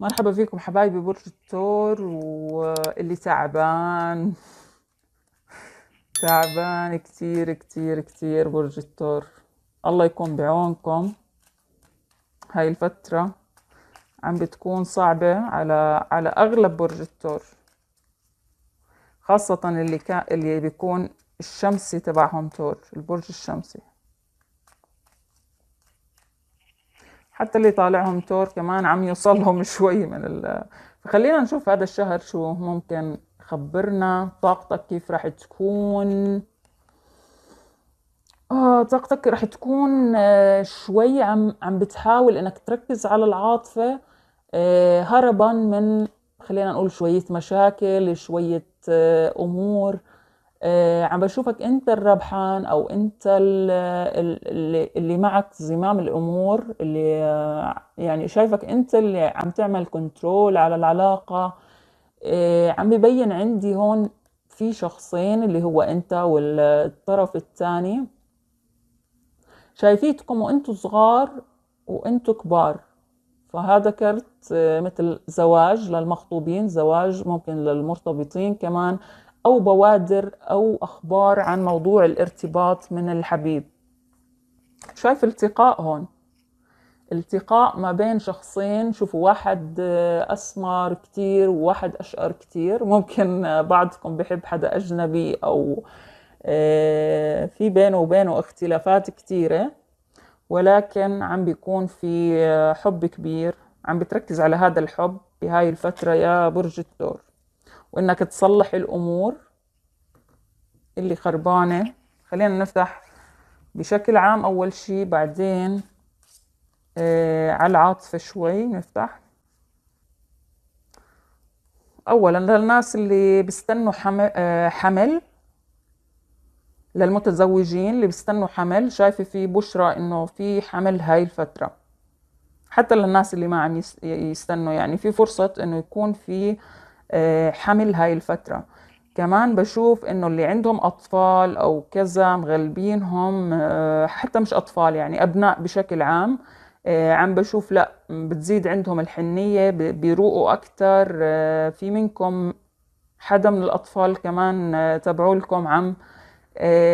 مرحبا فيكم حبايبي برج الثور واللي تعبان تعبان كتير كتير كتير برج الثور الله يكون بعونكم هاي الفترة عم بتكون صعبة على على أغلب برج الثور خاصة اللي كان اللي بيكون الشمسي تبعهم ثور البرج الشمسي حتى اللي طالعهم تور كمان عم يوصلهم شوي من ال فخلينا نشوف هذا الشهر شو ممكن خبرنا طاقتك كيف راح تكون آه طاقتك راح تكون آه شوي عم عم بتحاول انك تركز على العاطفة آه هربا من خلينا نقول شوية مشاكل شوية آه أمور آه، عم بشوفك انت الربحان او انت اللي, اللي معك زمام الامور اللي آه، يعني شايفك انت اللي عم تعمل كنترول على العلاقة آه، عم ببين عندي هون في شخصين اللي هو انت والطرف الثاني شايفيتكم وانتوا صغار وانتوا كبار فهذا كرت مثل زواج للمخطوبين زواج ممكن للمرتبطين كمان أو بوادر أو أخبار عن موضوع الارتباط من الحبيب شايف التقاء هون التقاء ما بين شخصين شوفوا واحد آه، أسمر كتير وواحد أشقر كتير ممكن آه، بعضكم بحب حدا أجنبي أو آه، في بينه وبينه اختلافات كتيرة ولكن عم بيكون في حب كبير عم بتركز على هذا الحب بهاي الفترة يا برج الثور وانك تصلح الامور اللي خربانه خلينا نفتح بشكل عام اول شيء بعدين آه على العاطفه شوي نفتح اولا للناس اللي بيستنوا حمل, آه حمل للمتزوجين اللي بيستنوا حمل شايفه في بشرى انه في حمل هاي الفتره حتى للناس اللي ما عم يستنوا يعني في فرصه انه يكون في آه، حمل هاي الفترة كمان بشوف انه اللي عندهم اطفال او كذا مغلبينهم آه، حتى مش اطفال يعني ابناء بشكل عام آه، عم بشوف لا بتزيد عندهم الحنية بيروقوا اكتر في منكم حدا من الاطفال كمان تبعولكم عم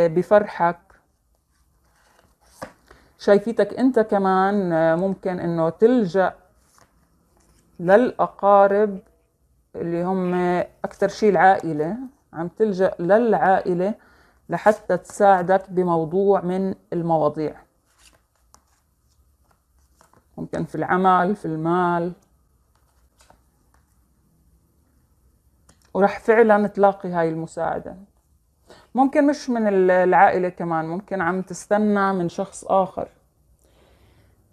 بفرحك شايفيتك انت كمان ممكن انه تلجأ للأقارب اللي هم أكثر شيء العائلة عم تلجأ للعائلة لحتى تساعدك بموضوع من المواضيع ممكن في العمل في المال ورح فعلا تلاقي هاي المساعدة ممكن مش من العائلة كمان ممكن عم تستنى من شخص آخر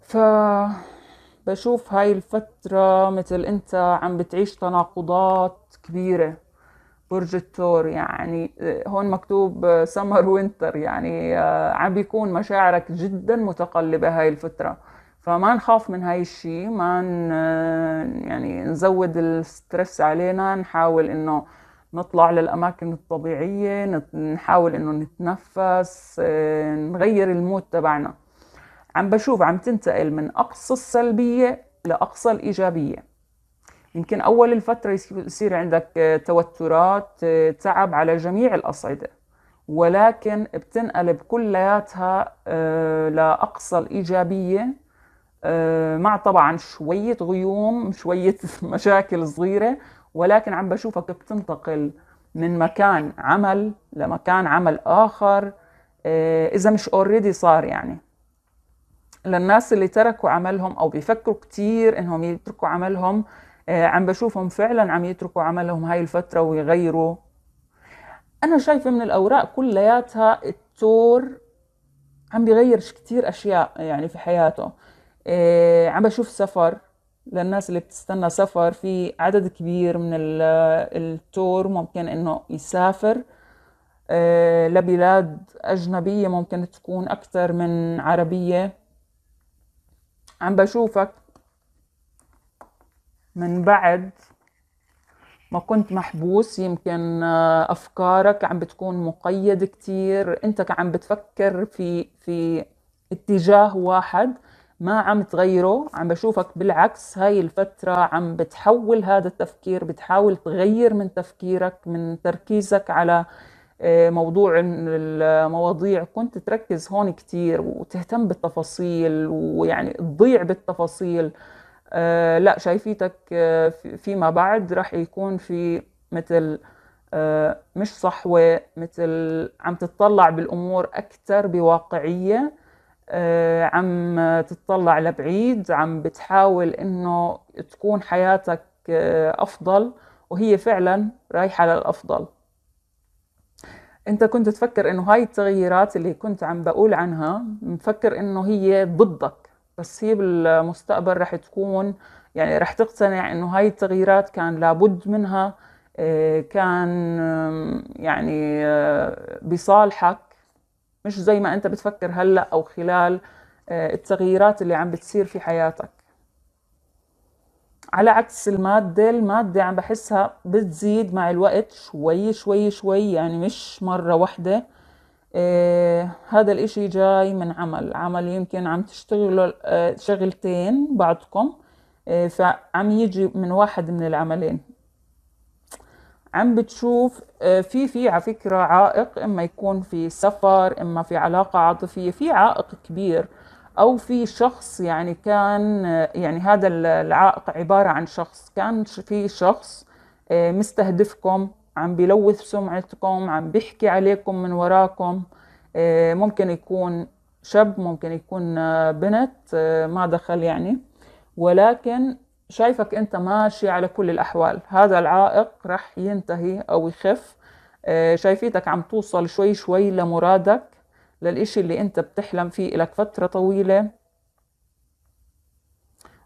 ف بشوف هاي الفترة مثل انت عم بتعيش تناقضات كبيرة برج الثور يعني آه، هون مكتوب سمر آه، وينتر يعني آه، عم بيكون مشاعرك جدا متقلبة هاي الفترة فما نخاف من هاي الشيء ما يعني نزود الستريس علينا نحاول انه نطلع للأماكن الطبيعية نحاول إنه نتنفس نغير المود تبعنا عم بشوف عم تنتقل من أقصى السلبية لأقصى الإيجابية يمكن أول الفترة يصير عندك آه، توترات آه، تعب على جميع الأصعدة ولكن بتنقلب كلياتها آه، لأقصى الإيجابية مع طبعا شوية غيوم شوية مشاكل صغيرة ولكن عم بشوفك بتنتقل من مكان عمل لمكان عمل آخر إذا مش اوريدي صار يعني للناس اللي تركوا عملهم او بيفكروا كتير انهم يتركوا عملهم آه، عم بشوفهم فعلا عم يتركوا عملهم هاي الفتره ويغيروا انا شايفه من الاوراق كلياتها التور عم بيغير كتير اشياء يعني في حياته آه، عم بشوف سفر للناس اللي بتستنى سفر في عدد كبير من التور ممكن انه يسافر آه، لبلاد أجنبية ممكن تكون أكثر من عربية عم بشوفك من بعد ما كنت محبوس يمكن آه، أفكارك عم بتكون مقيد كتير أنت عم بتفكر في في اتجاه واحد ما عم تغيره عم بشوفك بالعكس هاي الفترة عم بتحول هذا التفكير بتحاول تغير من تفكيرك من تركيزك على آه، موضوع المواضيع كنت تركز هون كتير وتهتم بالتفاصيل ويعني تضيع بالتفاصيل آه، لا شايفيتك آه، فيما بعد رح يكون في مثل مش صحوة مثل عم تتطلع بالأمور أكثر بواقعية عم تتطلع لبعيد عم بتحاول إنه تكون حياتك أفضل وهي فعلا رايحة للأفضل انت كنت تفكر انه هاي التغييرات اللي كنت عم بقول عنها مفكر انه هي ضدك بس هي بالمستقبل رح تكون يعني رح تقتنع انه هاي التغييرات كان لابد منها آه، كان يعني آه، بصالحك مش زي ما انت بتفكر هلا او خلال آه، التغييرات اللي عم بتصير في حياتك على عكس المادة المادة عم بحسها بتزيد مع الوقت شوي شوي شوي يعني مش مرة واحدة آه هذا الاشي جاي من عمل عمل يمكن عم تشتغلوا آه شغلتين بعضكم آه فعم يجي من واحد من العملين عم بتشوف آه في في على فكرة عائق اما يكون في سفر اما في علاقة عاطفية في عائق كبير او في شخص يعني كان يعني هذا العائق عباره عن شخص كان في شخص آه، مستهدفكم عم بيلوث سمعتكم عم بيحكي عليكم من وراكم آه، ممكن يكون شاب ممكن يكون آه، بنت ما دخل يعني ولكن شايفك انت ماشي على كل الاحوال هذا العائق رح ينتهي او يخف شايفيتك عم توصل شوي شوي لمرادك للإشي اللي أنت بتحلم فيه لك فترة طويلة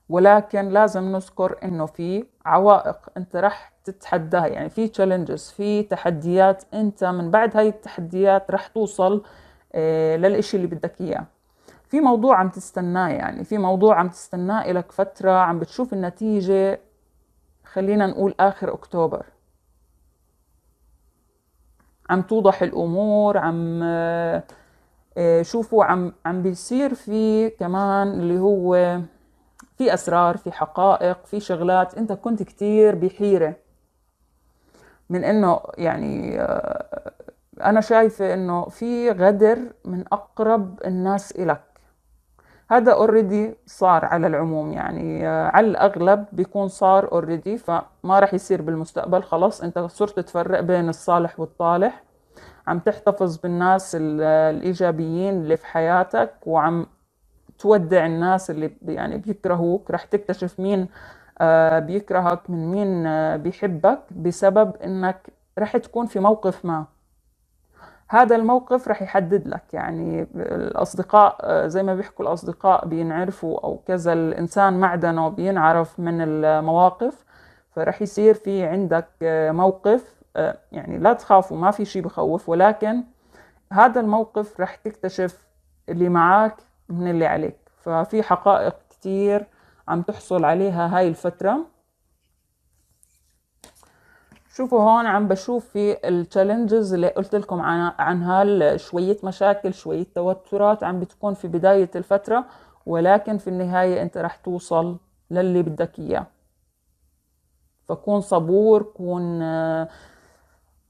ولكن لازم نذكر إنه في عوائق أنت رح تتحداها يعني في تشالنجز في تحديات أنت من بعد هاي التحديات رح توصل آه، للإشي اللي بدك إياه في موضوع عم تستناه يعني في موضوع عم تستناه لك فترة عم بتشوف النتيجة خلينا نقول آخر أكتوبر عم توضح الأمور عم آه، آه، شوفوا عم عم بيصير في كمان اللي هو في اسرار في حقائق في شغلات انت كنت كتير بحيره من انه يعني آه، انا شايفه انه في غدر من اقرب الناس الك هذا اوريدي صار على العموم يعني آه، على الاغلب بيكون صار اوريدي فما راح يصير بالمستقبل خلاص انت صرت تفرق بين الصالح والطالح عم تحتفظ بالناس الايجابيين اللي في حياتك وعم تودع الناس اللي يعني بيكرهوك رح تكتشف مين آه، بيكرهك من مين آه، بيحبك بسبب انك رح تكون في موقف ما هذا الموقف رح يحدد لك يعني الأصدقاء آه، زي ما بيحكوا الأصدقاء بينعرفوا أو كذا الإنسان معدنه بينعرف من المواقف فرح يصير في عندك موقف آه، يعني لا تخافوا ما في شيء بخوف ولكن هذا الموقف رح تكتشف اللي معك من اللي عليك ففي حقائق كتير عم تحصل عليها هاي الفترة شوفوا هون عم بشوف في التشالنجز اللي قلت لكم عنها شوية مشاكل شوية توترات عم بتكون في بداية الفترة ولكن في النهاية انت رح توصل للي بدك اياه فكون صبور كون آه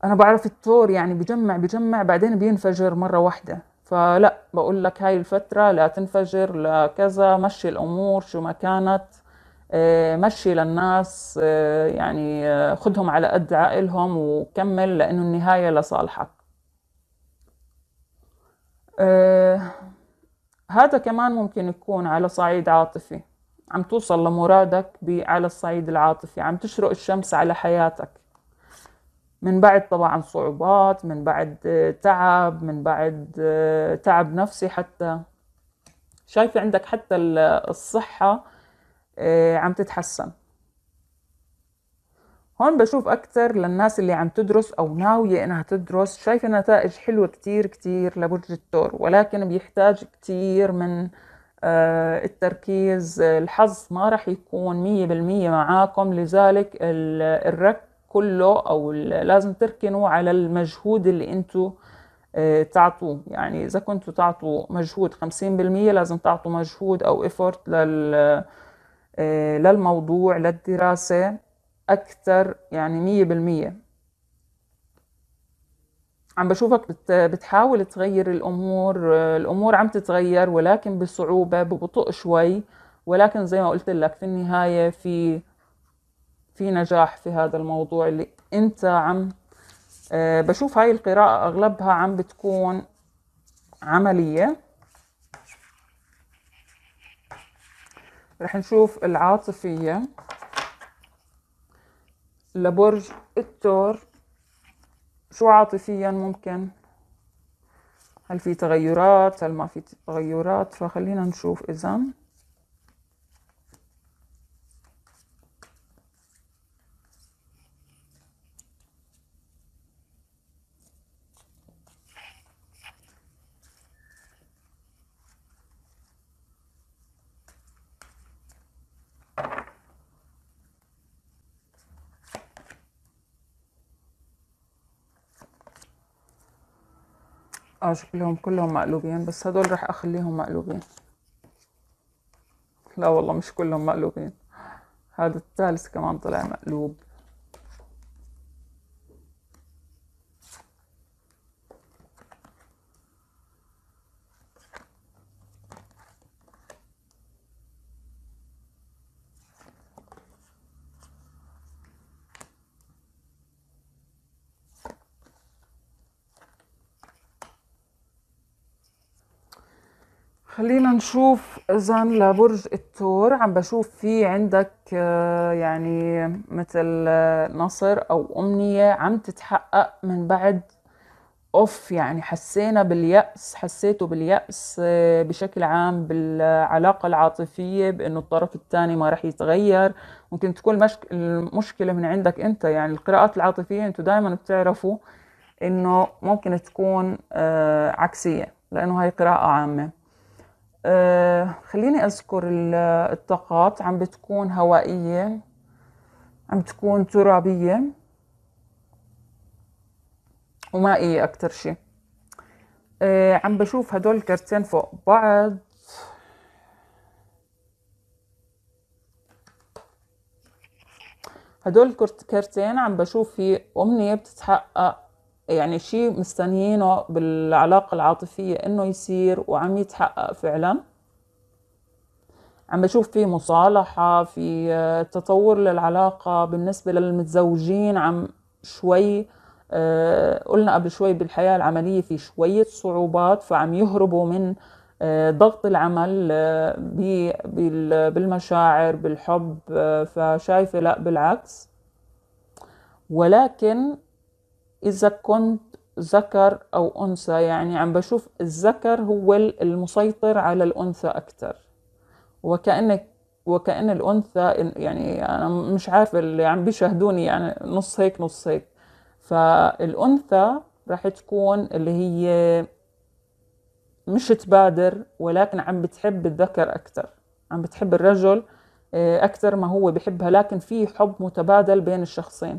انا بعرف الثور يعني بجمع بجمع بعدين بينفجر مره واحده فلا بقول لك هاي الفتره لا تنفجر لا كذا مشي الامور شو ما كانت آه، مشي للناس آه، يعني آه، خدهم على قد عقلهم وكمل لانه النهايه لصالحك هذا كمان ممكن يكون على صعيد عاطفي عم توصل لمرادك على الصعيد العاطفي عم تشرق الشمس على حياتك من بعد طبعا صعوبات من بعد آه، تعب من بعد آه، تعب نفسي حتى شايفة عندك حتى الصحة آه، عم تتحسن هون بشوف أكثر للناس اللي عم تدرس أو ناوية إنها تدرس شايفة نتائج حلوة كتير كتير لبرج الثور ولكن بيحتاج كتير من التركيز الحظ ما رح يكون مية بالمية معاكم لذلك الركز كله او لازم تركنوا على المجهود اللي انتوا آه، تعطوه يعني اذا كنتوا تعطوا مجهود 50% لازم تعطوا مجهود او ايفورت لل آه، للموضوع للدراسة أكثر يعني مية بالمية عم بشوفك بتحاول تغير الأمور آه، الأمور عم تتغير ولكن بصعوبة ببطء شوي ولكن زي ما قلت لك في النهاية في في نجاح في هذا الموضوع اللي انت عم آه، بشوف هاي القراءة أغلبها عم بتكون عملية رح نشوف العاطفية لبرج التور شو عاطفيا ممكن هل في تغيرات هل ما في تغيرات فخلينا نشوف إذا اه شكلهم كلهم مقلوبين بس هدول رح اخليهم مقلوبين لا والله مش كلهم مقلوبين هذا الثالث كمان طلع مقلوب خلينا نشوف اذا لبرج الثور عم بشوف في عندك آه، يعني مثل آه، نصر او امنيه عم تتحقق من بعد اوف يعني حسينا باليأس حسيتوا باليأس آه، بشكل عام بالعلاقة العاطفية بانه الطرف الثاني ما رح يتغير ممكن تكون المشكلة من عندك انت يعني القراءات العاطفية انتوا دائما بتعرفوا انه ممكن تكون عكسية لانه هاي قراءة عامة آه، خليني أذكر الطاقات عم بتكون هوائية عم تكون ترابية ومائية أكتر شي آه، عم بشوف هدول الكرتين فوق بعض هدول الكرتين عم بشوف في أمنية بتتحقق يعني شيء مستنيينه بالعلاقة العاطفية انه يصير وعم يتحقق فعلا عم بشوف في مصالحة في تطور للعلاقة بالنسبة للمتزوجين عم شوي آه، قلنا قبل شوي بالحياة العملية في شوية صعوبات فعم يهربوا من آه، ضغط العمل آه، بالمشاعر بالحب فشايفة لا بالعكس ولكن إذا كنت ذكر أو أنثى يعني عم بشوف الذكر هو المسيطر على الأنثى أكثر وكأنك وكأن الأنثى يعني أنا مش عارفة اللي عم بيشاهدوني يعني نص هيك نص هيك فالأنثى راح تكون اللي هي مش تبادر ولكن عم بتحب الذكر أكثر عم بتحب الرجل آه، أكثر ما هو بحبها لكن في حب متبادل بين الشخصين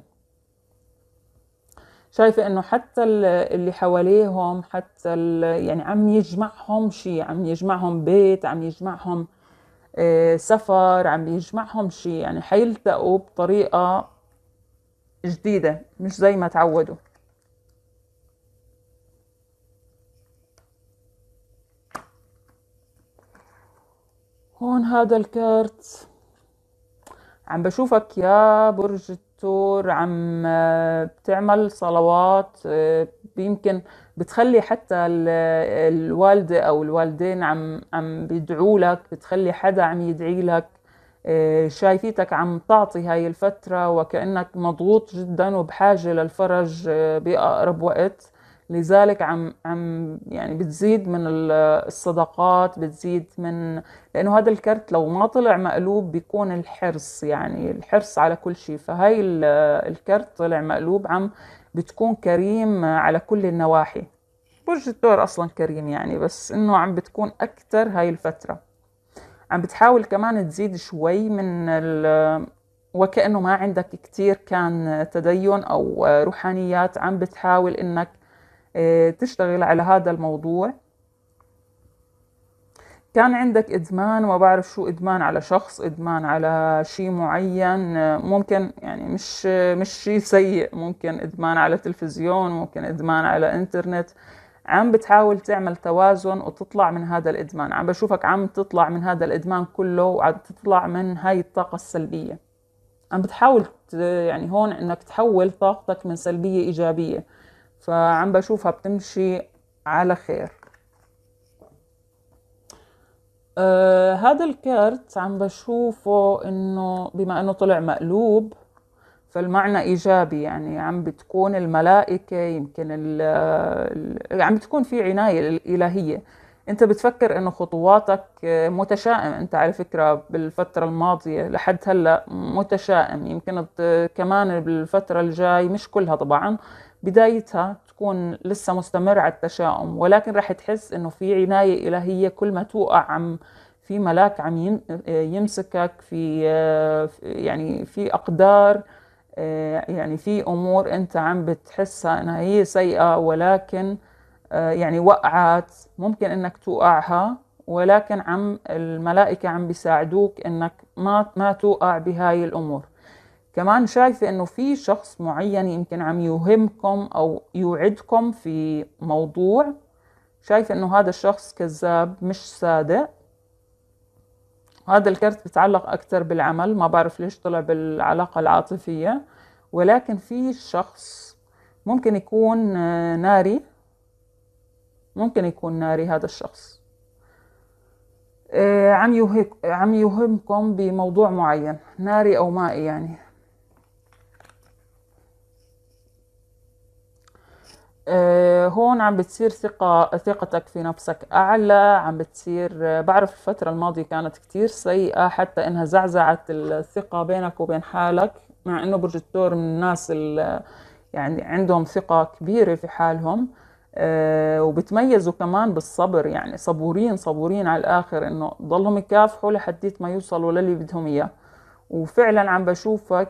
شايفة إنه حتى اللي حواليهم حتى يعني عم يجمعهم شيء عم يجمعهم بيت عم يجمعهم آه، سفر عم يجمعهم شيء يعني حيلتقوا بطريقة جديدة مش زي ما تعودوا هون هذا الكارت عم بشوفك يا برج دكتور عم آه، بتعمل صلوات آه، يمكن بتخلي حتى الوالدة أو الوالدين عم عم بيدعوا لك بتخلي حدا عم يدعي لك آه، شايفيتك عم تعطي هاي الفترة وكأنك مضغوط جدا وبحاجة للفرج بأقرب وقت لذلك عم عم يعني بتزيد من الصدقات بتزيد من لانه هذا الكرت لو ما طلع مقلوب بيكون الحرص يعني الحرص على كل شيء فهي الكرت طلع مقلوب عم بتكون كريم على كل النواحي برج الثور اصلا كريم يعني بس انه عم بتكون اكثر هاي الفتره عم بتحاول كمان تزيد شوي من وكأنه ما عندك كتير كان تدين أو روحانيات عم بتحاول إنك إيه، تشتغل على هذا الموضوع كان عندك ادمان ما بعرف شو ادمان على شخص ادمان على شيء معين ممكن يعني مش مش شيء سيء ممكن ادمان على تلفزيون ممكن ادمان على انترنت عم بتحاول تعمل توازن وتطلع من هذا الادمان عم بشوفك عم تطلع من هذا الادمان كله وعم تطلع من هاي الطاقه السلبيه عم بتحاول يعني هون انك تحول طاقتك من سلبيه ايجابيه فعم بشوفها بتمشي على خير آه هذا الكارت عم بشوفه انه بما انه طلع مقلوب فالمعنى ايجابي يعني عم بتكون الملائكه يمكن ال الـ عم بتكون في عنايه الالهيه انت بتفكر انه خطواتك متشائم انت على فكره بالفتره الماضيه لحد هلا متشائم يمكن كمان بالفتره الجاي مش كلها طبعا بدايتها تكون لسه مستمر على التشاؤم ولكن رح تحس انه في عناية إلهية كل ما توقع عم في ملاك عم يمسكك في يعني في أقدار يعني في أمور أنت عم بتحسها أنها هي سيئة ولكن يعني وقعت ممكن أنك توقعها ولكن عم الملائكة عم بيساعدوك أنك ما ما توقع بهاي الأمور كمان شايفة انه في شخص معين يمكن عم يوهمكم او يوعدكم في موضوع شايفة انه هذا الشخص كذاب مش صادق هذا الكرت بتعلق اكتر بالعمل ما بعرف ليش طلع بالعلاقة العاطفية ولكن في شخص ممكن يكون آه، ناري ممكن يكون ناري هذا الشخص آه، عم يوهمكم بموضوع معين ناري او مائي يعني آه، هون عم بتصير ثقة ثقتك في نفسك أعلى عم بتصير آه، بعرف الفترة الماضية كانت كتير سيئة حتى إنها زعزعت الثقة بينك وبين حالك مع إنه برج الثور من الناس اللي يعني عندهم ثقة كبيرة في حالهم آه، وبتميزوا كمان بالصبر يعني صبورين صبورين على الآخر إنه ضلهم يكافحوا لحديت ما يوصلوا للي بدهم إياه وفعلا عم بشوفك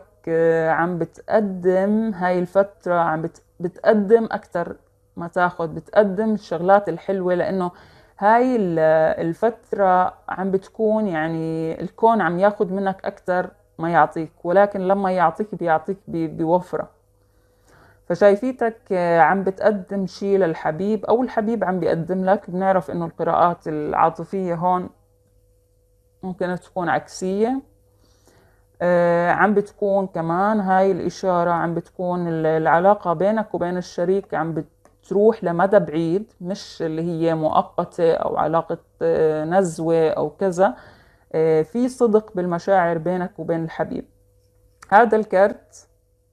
عم بتقدم هاي الفترة عم بتقدم بتقدم أكتر ما تاخد بتقدم الشغلات الحلوة لأنه هاي الفترة عم بتكون يعني الكون عم ياخد منك أكتر ما يعطيك ولكن لما يعطيك بيعطيك بوفرة فشايفيتك آه، عم بتقدم شيء للحبيب أو الحبيب عم بيقدم لك بنعرف إنه القراءات العاطفية هون ممكن تكون عكسية آه، عم بتكون كمان هاي الإشارة عم بتكون العلاقة بينك وبين الشريك عم بتروح لمدى بعيد مش اللي هي مؤقتة أو علاقة آه، نزوة أو كذا آه، في صدق بالمشاعر بينك وبين الحبيب هذا الكرت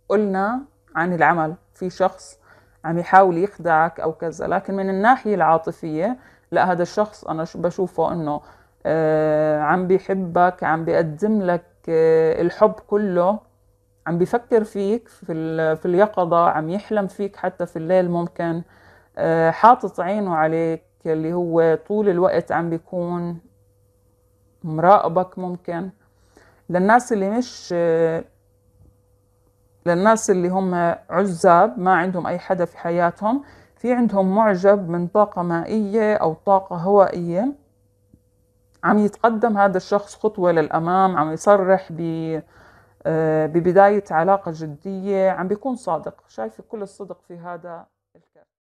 قلنا عن العمل في شخص عم يحاول يخدعك أو كذا لكن من الناحية العاطفية لا هذا الشخص أنا بشوفه أنه عم بيحبك عم بيقدم لك الحب كله عم بفكر فيك في, في اليقظة عم يحلم فيك حتى في الليل ممكن آه، حاطط عينه عليك اللي هو طول الوقت عم بيكون مراقبك ممكن للناس اللي مش آه، للناس اللي هم عزاب ما عندهم أي حدا في حياتهم في عندهم معجب من طاقة مائية أو طاقة هوائية عم يتقدم هذا الشخص خطوة للأمام عم يصرح ب آه، ببداية علاقة جدية عم بيكون صادق شايفة كل الصدق في هذا